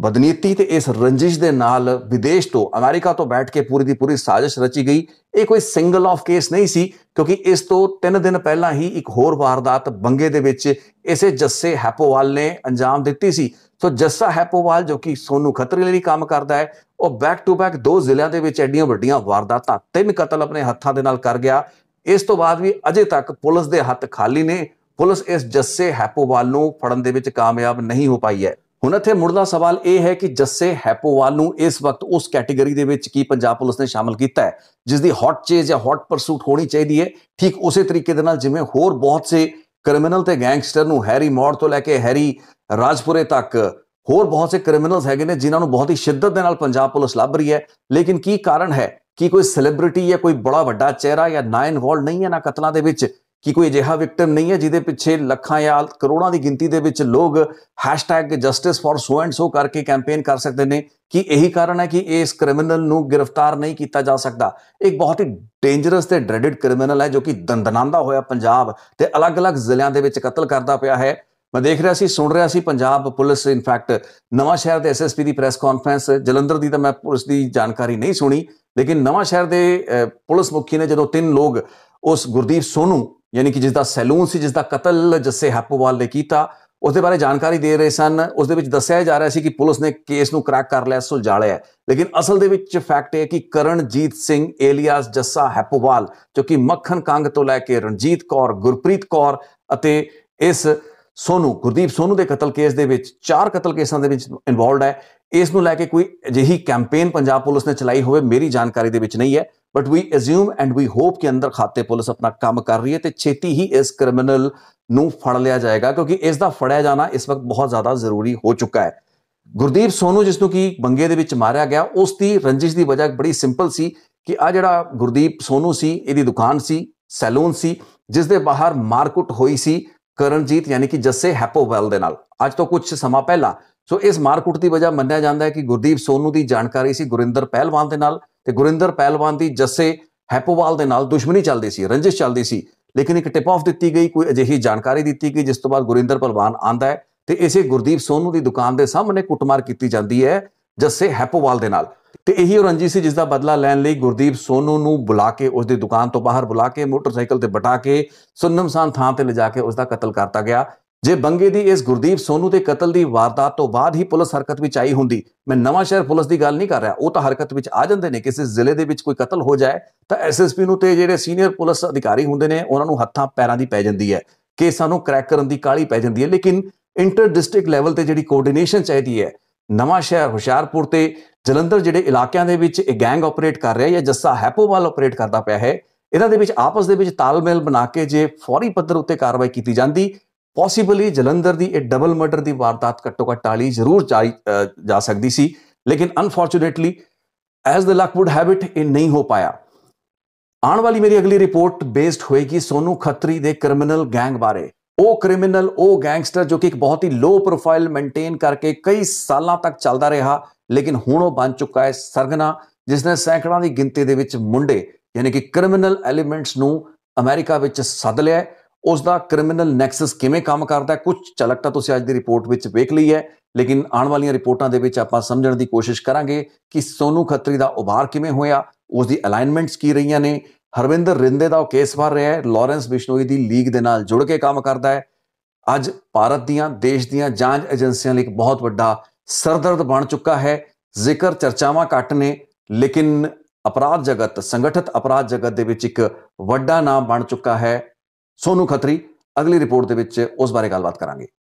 ਬਦਨੀਤੀ ਤੇ ਇਸ ਰੰਜਿਸ਼ ਦੇ ਨਾਲ ਵਿਦੇਸ਼ ਤੋਂ ਅਮਰੀਕਾ ਤੋਂ ਬੈਠ ਕੇ ਪੂਰੀ ਦੀ ਪੂਰੀ ਸਾਜ਼ਿਸ਼ ਰਚੀ ਗਈ ਇਹ ਕੋਈ ਸਿੰਗਲ ਆਫ ਕੇਸ ਨਹੀਂ ਸੀ ਕਿਉਂਕਿ ਇਸ ਤੋਂ 3 ਦਿਨ ਪਹਿਲਾਂ ਹੀ ਇੱਕ ਹੋਰ ਵਾਰਦਾਤ ਬੰਗੇ ਦੇ ਵਿੱਚ ਇਸੇ ਜੱਸੇ ਹੈਪੋਵਾਲ ਨੇ ਅੰਜਾਮ ਦਿੱਤੀ ਸੀ ਸੋ ਜੱਸਾ ਹੈਪੋਵਾਲ ਜੋ ਕਿ ਸੋਨੂ ਖਤਰੇ ਲਈ ਕੰਮ ਕਰਦਾ ਹੈ ਉਹ ਬੈਕ ਟੂ ਬੈਕ ਦੋ ਜ਼ਿਲ੍ਹਿਆਂ ਦੇ ਵਿੱਚ ਐਡੀਆਂ ਵੱਡੀਆਂ ਵਾਰਦਾਤਾਂ ਤਿੰਨ ਕਤਲ ਆਪਣੇ ਹੱਥਾਂ ਦੇ ਨਾਲ ਕਰ ਗਿਆ ਇਸ ਤੋਂ ਬਾਅਦ ਵੀ ਅਜੇ ਤੱਕ ਪੁਲਿਸ ਦੇ ਹੱਥ ਖਾਲੀ ਨੇ ਪੁਲਿਸ ਇਸ ਜੱਸੇ ਹੈਪੋਵਾਲ ਨੂੰ ਫੜਨ ਦੇ ਵਿੱਚ ਕਾਮਯਾਬ ਨਹੀਂ ਹੋ ਪਾਈ ਹੈ ਹੁਣ ਇੱਥੇ ਮੁੱਢਲਾ ਸਵਾਲ ਇਹ ਹੈ ਕਿ ਜੱਸੇ ਹੈਪੋਵਾਲ ਨੂੰ ਇਸ ਵਕਤ ਉਸ ਕੈਟਾਗਰੀ ਦੇ ਵਿੱਚ ਕੀ ਪੰਜਾਬ ਪੁਲਿਸ ਨੇ ਸ਼ਾਮਲ ਕੀਤਾ ਹੈ ਜਿਸ ਦੀ ਹੌਟ ਚੇਜ਼ ਜਾਂ ਹੌਟ ਪਰਸੂਟ ਹੋਣੀ ਚਾਹੀਦੀ ਹੈ ਠੀਕ ਉਸੇ ਤਰੀਕੇ ਦੇ ਨਾਲ ਜਿਵੇਂ ਹੋਰ ਬਹੁਤ ਸੇ ਕ੍ਰਿਮੀਨਲ ਤੇ ਗੈਂਗਸਟਰ ਨੂੰ ਹੈਰੀ ਮੌੜ ਤੋਂ ਲੈ ਕੇ ਹੈਰੀ ਰਾਜਪੁਰੇ ਤੱਕ ਹੋਰ ਬਹੁਤ ਸੇ ਕ੍ਰਿਮੀਨਲਸ ਹੈਗੇ ਨੇ ਜਿਨ੍ਹਾਂ ਨੂੰ ਬਹੁਤ ਹੀ ਸ਼ਿੱਦਤ ਦੇ ਨਾਲ ਪੰਜਾਬ ਪੁਲਿਸ ਲੱਭ ਰਹੀ ਹੈ ਲੇਕਿਨ ਕੀ ਕਾਰਨ ਹੈ ਕਿ ਕੋਈ ਸੈਲੀਬ੍ਰਿਟੀ ਜਾਂ ਕੋਈ ਬੜਾ ਵੱਡਾ ਚਿਹਰਾ ਜਾਂ ਨਾ ਇਨਵੋਲਡ ਨਹੀਂ ਹੈ ਨਾ ਕਤਲਾਂ ਦੇ ਵਿੱਚ ਕਿ ਕੋਈ ਅਜਿਹਾ ਵਿਕਟਮ ਨਹੀਂ ਹੈ ਜਿਹਦੇ ਪਿੱਛੇ ਲੱਖਾਂ ਜਾਂ ਕਰੋੜਾਂ ਦੀ ਗਿਣਤੀ ਦੇ ਵਿੱਚ ਲੋਕ #justice and so ਕਰਕੇ ਕੈਂਪੇਨ ਕਰ ਸਕਦੇ ਨੇ ਕਿ ਇਹੀ ਕਾਰਨ ਹੈ ਕਿ ਇਸ ਕ੍ਰਿਮੀਨਲ ਨੂੰ ਗ੍ਰਿਫਤਾਰ ਨਹੀਂ ਕੀਤਾ ਜਾ ਸਕਦਾ ਇੱਕ ਬਹੁਤ ਹੀ ਡੇਂਜਰਸ ਤੇ ਡ੍ਰੈਡਡ ਕ੍ਰਿਮੀਨਲ ਹੈ ਜੋ ਕਿ ਦੰਦਨਾਂਦਾ ਹੋਇਆ ਪੰਜਾਬ ਤੇ ਅਲੱਗ-ਅਲੱਗ ਜ਼ਿਲ੍ਹਿਆਂ ਦੇ ਵਿੱਚ ਕਤਲ ਕਰਦਾ ਪਿਆ ਹੈ ਮੈਂ ਦੇਖ ਰਿਹਾ ਸੀ ਸੁਣ ਰਿਹਾ ਸੀ Punjab police in fact Nawanshahr ਦੇ ਐਸਐਸਪੀ ਦੀ ਪ੍ਰੈਸ ਕਾਨਫਰੰਸ ਜਲੰਧਰ ਦੀ ਤਾਂ ਮੈਂ ਪੁਲਿਸ ਦੀ ਜਾਣਕਾਰੀ ਨਹੀਂ ਸੁਣੀ ਲੇਕਿਨ ਨਵਾਂ ਸ਼ਹਿਰ ਦੇ ਪੁਲਿਸ ਮੁਖੀ ਨੇ ਜਦੋਂ ਤਿੰਨ ਲੋਕ ਉਸ ਗੁਰਦੀਪ ਸੋਨੂ ਯਾਨੀ ਕਿ ਜਿਸ ਦਾ ਸੈਲੂਨ ਸੀ ਜਿਸ ਦਾ ਕਤਲ ਜੱਸੇ ਹੈਪੋਵਾਲ ਨੇ ਕੀਤਾ ਉਸ ਦੇ ਬਾਰੇ ਜਾਣਕਾਰੀ ਦੇ ਰਹੇ ਸਨ ਉਸ ਦੇ ਵਿੱਚ ਦੱਸਿਆ ਜਾ ਰਿਹਾ ਸੀ ਕਿ ਪੁਲਿਸ ਨੇ ਕੇਸ ਨੂੰ ਕ੍ਰੈਕ ਕਰ ਲਿਆ ਸੁਲਝਾ ਲਿਆ ਲੇਕਿਨ ਅਸਲ ਦੇ ਵਿੱਚ ਫੈਕਟ ਇਹ ਹੈ ਕਿ ਕਰਨਜੀਤ ਸਿੰਘ ਏਲੀਆਸ ਜੱਸਾ ਹੈਪੋਵਾਲ ਜੋ ਕਿ ਮੱਖਣ ਕੰਗ ਤੋਂ ਲੈ ਕੇ ਰਣਜੀਤ ਕੌਰ ਗੁਰਪ੍ਰੀਤ ਕੌਰ ਅਤੇ ਇਸ ਸੋਨੂ ਗੁਰਦੀਪ ਸੋਨੂ ਦੇ ਕਤਲ ਕੇਸ ਦੇ ਵਿੱਚ ਚਾਰ ਕਤਲ ਕੇਸਾਂ ਦੇ ਵਿੱਚ ਇਨਵੋਲਡ ਹੈ ਇਸ ਨੂੰ ਲੈ ਕੇ ਕੋਈ ਅਜਿਹੀ ਕੈਂਪੇਨ ਪੰਜਾਬ ਪੁਲਿਸ ਨੇ ਚਲਾਈ ਹੋਵੇ ਮੇਰੀ ਜਾਣਕਾਰੀ ਦੇ ਵਿੱਚ ਨਹੀਂ ਹੈ but we assume and we hope ਕਿ ਅੰਦਰ ਖਾਤੇ ਪੁਲਿਸ ਆਪਣਾ ਕੰਮ ਕਰ ਰਹੀ ਹੈ ਤੇ ਛੇਤੀ ਹੀ ਇਸ ਕ੍ਰਿਮੀਨਲ ਨੂੰ ਫੜ ਲਿਆ ਜਾਏਗਾ ਕਿਉਂਕਿ ਇਸ ਦਾ ਫੜਿਆ ਜਾਣਾ ਇਸ ਵਕਤ ਬਹੁਤ ਜ਼ਿਆਦਾ ਜ਼ਰੂਰੀ ਹੋ ਚੁੱਕਾ ਹੈ ਗੁਰਦੀਪ ਸੋਨੂ ਜਿਸ ਨੂੰ ਕਿ ਬੰਗੇ ਦੇ ਵਿੱਚ ਮਾਰਿਆ ਗਿਆ ਉਸ ਦੀ ਰੰਜਿਸ਼ ਦੀ ਵਜ੍ਹਾ ਬੜੀ ਸਿੰਪਲ ਸੀ ਕਿ ਆ ਜਿਹੜਾ ਗੁਰਦੀਪ ਸੋਨੂ ਸੀ ਇਹਦੀ ਦੁਕਾਨ ਸੀ ਸੈਲੂਨ ਸੀ ਜਿਸ ਦੇ ਬਾਹਰ ਮਾਰਕੁੱਟ ਹੋਈ ਸੀ ਕਰਨਜੀਤ ਯਾਨੀ ਕਿ ਜੱਸੇ ਹੈਪੋਵੈਲ ਦੇ ਨਾਲ ਅੱਜ ਤੋਂ ਕੁਝ ਸਮਾਂ ਪਹਿਲਾਂ ਸੋ ਇਸ ਮਾਰਕੁੱਟ ਦੀ ਵਜ੍ਹਾ ਮੰਨਿਆ ਜਾਂਦਾ ਹੈ ਕਿ ਗੁਰਦੀਪ ਸੋਨੂ ਦੀ ਜਾਣਕਾਰੀ ਸੀ ਗੁਰਿੰਦਰ ਪਹਿਲਵਾਨ ਦੇ ਨਾਲ ਤੇ ਗੁਰਿੰਦਰ ਪਹਿਲਵਾਨ ਦੀ ਜੱਸੇ ਹੈਪੋਵਾਲ ਦੇ ਨਾਲ ਦੁਸ਼ਮਣੀ ਚੱਲਦੀ ਸੀ ਰੰਜਿਸ਼ ਚੱਲਦੀ ਸੀ ਲੇਕਿਨ ਇੱਕ ਟਿਪ ਆਫ ਦਿੱਤੀ ਗਈ ਕੋਈ ਅਜਿਹੀ ਜਾਣਕਾਰੀ ਦਿੱਤੀ ਗਈ ਜਿਸ ਤੋਂ ਬਾਅਦ ਗੁਰਿੰਦਰ ਪਹਿਲਵਾਨ ਆਂਦਾ ਹੈ ਤੇ ਇਸੇ ਗੁਰਦੀਪ ਸੋਨੂ ਦੀ ਦੁਕਾਨ ਦੇ ਸਾਹਮਣੇ ਕੁੱਟਮਾਰ ਕੀਤੀ ਜਾਂਦੀ ਹੈ ਜੱਸੇ ਹੈਪੋਵਾਲ ਦੇ ਨਾਲ ਤੇ ਇਹੀ ਰੰਜੀ ਸੀ ਜਿਸ ਦਾ ਬਦਲਾ ਲੈਣ ਲਈ ਗੁਰਦੀਪ ਸੋਨੂ ਨੂੰ ਬੁਲਾ ਕੇ ਉਸ ਦੀ ਦੁਕਾਨ ਤੋਂ ਬਾਹਰ ਬੁਲਾ ਕੇ ਮੋਟਰਸਾਈਕਲ ਤੇ ਬਟਾ ਕੇ ਸੁਨਮਸਾਨ ਥਾਂ ਤੇ ਲਿਜਾ ਕੇ ਉਸ ਦਾ ਕਤਲ ਕਰਤਾ ਗਿਆ ਜੇ ਬੰਗੇ ਦੀ ਇਸ ਗੁਰਦੀਪ ਸੋਨੂ ਦੇ ਕਤਲ ਦੀ ਵਾਰਦਾਤ ਤੋਂ ਬਾਅਦ ਹੀ ਪੁਲਿਸ ਹਰਕਤ ਵਿੱਚ ਆਈ ਹੁੰਦੀ ਮੈਂ ਨਵਾਂ ਸ਼ਹਿਰ ਪੁਲਿਸ ਦੀ ਗੱਲ ਨਹੀਂ ਕਰ ਰਿਹਾ ਉਹ ਤਾਂ ਹਰਕਤ ਵਿੱਚ ਆ ਜਾਂਦੇ ਨੇ ਕਿਸੇ ਜ਼ਿਲ੍ਹੇ ਦੇ ਵਿੱਚ ਕੋਈ ਕਤਲ ਹੋ ਜਾਏ ਤਾਂ ਐਸਐਸਪੀ ਨੂੰ ਤੇ ਜਿਹੜੇ ਸੀਨੀਅਰ ਪੁਲਿਸ ਅਧਿਕਾਰੀ ਹੁੰਦੇ ਨੇ ਉਹਨਾਂ ਨੂੰ ਹੱਥਾਂ ਪੈਰਾਂ ਦੀ ਪੈ ਜਾਂਦੀ ਹੈ ਕੇਸਾਂ ਨੂੰ ਕ੍ਰੈਕ ਕਰਨ ਦੀ ਕਾਲੀ ਪੈ ਜਾਂਦੀ ਹੈ ਲੇਕਿਨ ਇੰਟਰ ਡਿਸਟ੍ਰਿਕਟ ਲੈਵਲ ਤੇ ਜਿਹੜੀ ਕੋਆਰਡੀਨੇਸ਼ਨ ਚਾਹੀਦੀ ਹੈ ਨਵਾਂ ਸ਼ਹਿਰ ਹੁਸ਼ਿਆਰਪੁਰ ਤੇ ਜਲੰਧਰ ਜਿਹੜੇ ਇਲਾਕਿਆਂ ਦੇ ਵਿੱਚ ਇਹ ਗੈਂਗ ਆਪਰੇਟ ਕਰ ਰਿਹਾ ਹੈ ਜਾਂ ਜੱਸਾ ਹੈਪੋਵਾਲ ਆਪਰੇਟ ਕਰਦਾ ਪਿਆ ਹੈ ਇਹਨਾਂ ਦੇ ਵਿੱਚ ਆਪਸ ਦੇ ਵਿੱਚ ਤਾਲਮੇਲ ਬਣਾ ਕੇ ਜੇ ਫੌਰੀ ਪੱਧਰ ਉੱਤੇ ਕਾਰਵਾਈ ਕੀਤੀ ਜਾਂਦੀ ਪੋਸੀਬਲੀ ਜਲੰਧਰ ਦੀ ਇਹ ਡਬਲ ਮਰਡਰ ਦੀ ਵਾਰਦਾਤ ਘੱਟੋ ਘੱਟ ਟਾਲੀ ਜ਼ਰੂਰ ਜਾ ਸਕਦੀ ਸੀ ਲੇਕਿਨ unfortunately as the luck would have it ਇਹ ਨਹੀਂ ਹੋ ਪਾਇਆ ਆਉਣ ਵਾਲੀ ਮੇਰੀ ਅਗਲੀ ਰਿਪੋਰਟ ਬੇਸਡ ਹੋਏਗੀ ਸੋਨੂ ਖੱਤਰੀ ਦੇ ਕ੍ਰਿਮੀਨਲ ਗੈਂਗ ਬਾਰੇ ਉਹ ਕ੍ਰਿਮੀਨਲ ਉਹ ਗੈਂਗਸਟਰ ਜੋ ਕਿ ਇੱਕ ਬਹੁਤ ਹੀ ਲੋ ਪ੍ਰੋਫਾਈਲ ਮੇਨਟੇਨ ਕਰਕੇ ਕਈ ਸਾਲਾਂ ਤੱਕ ਚੱਲਦਾ ਰਿਹਾ ਲੇਕਿਨ ਹੁਣ ਉਹ ਬਣ ਚੁੱਕਾ ਹੈ ਸਰਗਨਾ ਜਿਸ ਨੇ ਸੈਂਕੜਾਂ ਦੀ ਗਿਣਤੀ ਦੇ ਵਿੱਚ ਮੁੰਡੇ ਯਾਨੀ ਕਿ ਕ੍ਰਿਮੀਨਲ ਐਲੀਮੈਂਟਸ ਨੂੰ ਅਮਰੀਕਾ ਵਿੱਚ ਸੱਦ ਲਿਆ ਉਸ ਦਾ ਕ੍ਰਿਮੀਨਲ ਨੈਕਸਸ ਕਿਵੇਂ ਕੰਮ ਕਰਦਾ ਕੁਝ ਝਲਕ ਤਾਂ ਤੁਸੀਂ ਅੱਜ ਦੀ ਰਿਪੋਰਟ ਵਿੱਚ ਵੇਖ ਲਈ ਹੈ ਲੇਕਿਨ ਆਉਣ ਵਾਲੀਆਂ ਰਿਪੋਰਟਾਂ ਦੇ ਵਿੱਚ ਆਪਾਂ ਸਮਝਣ ਦੀ ਕੋਸ਼ਿਸ਼ ਕਰਾਂਗੇ ਕਿ ਸੋਨੂ ਖੱਤਰੀ ਦਾ ਉਭਾਰ ਕਿਵੇਂ ਹੋਇਆ ਉਸ ਦੀ ਅਲਾਈਨਮੈਂਟਸ ਕੀ ਰਹੀਆਂ ਨੇ ਹਰਵਿੰਦਰ ਰਿੰਦੇ ਦਾ ਉਹ ਕੇਸ ਵਾਰ ਰਿਹਾ ਹੈ ਲਾਰੈਂਸ ਬਿਸ਼ਨੋਈ ਦੀ ਲੀਗ ਦੇ ਨਾਲ ਜੁੜ ਕੇ ਕੰਮ ਕਰਦਾ ਹੈ ਅੱਜ ਭਾਰਤ ਦੀਆਂ ਦੇਸ਼ ਦੀਆਂ ਜਾਂਚ ਏਜੰਸੀਆਂ ਲਈ ਇੱਕ ਬਹੁਤ ਵੱਡਾ ਸਰਦਰਦ ਬਣ ਚੁੱਕਾ ਹੈ ਜ਼ਿਕਰ ਚਰਚਾਵਾਂ ਘੱਟ ਨੇ ਲੇਕਿਨ ਅਪਰਾਧ ਜਗਤ ਸੰਗਠਿਤ ਅਪਰਾਧ ਜਗਤ ਦੇ ਵਿੱਚ ਇੱਕ ਵੱਡਾ ਨਾਮ ਬਣ ਚੁੱਕਾ ਹੈ ਸੋਨੂ ਖੱਤਰੀ ਅਗਲੀ ਰਿਪੋਰਟ ਦੇ ਵਿੱਚ ਉਸ ਬਾਰੇ ਗੱਲਬਾਤ ਕਰਾਂਗੇ